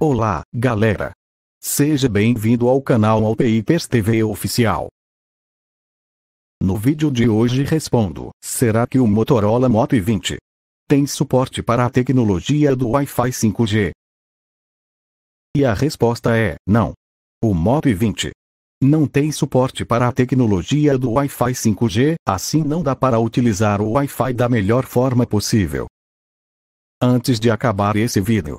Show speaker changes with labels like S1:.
S1: Olá, galera! Seja bem-vindo ao canal Alpeipers TV Oficial. No vídeo de hoje respondo, será que o Motorola Moto e 20 tem suporte para a tecnologia do Wi-Fi 5G? E a resposta é, não. O Moto e 20 não tem suporte para a tecnologia do Wi-Fi 5G, assim não dá para utilizar o Wi-Fi da melhor forma possível. Antes de acabar esse vídeo,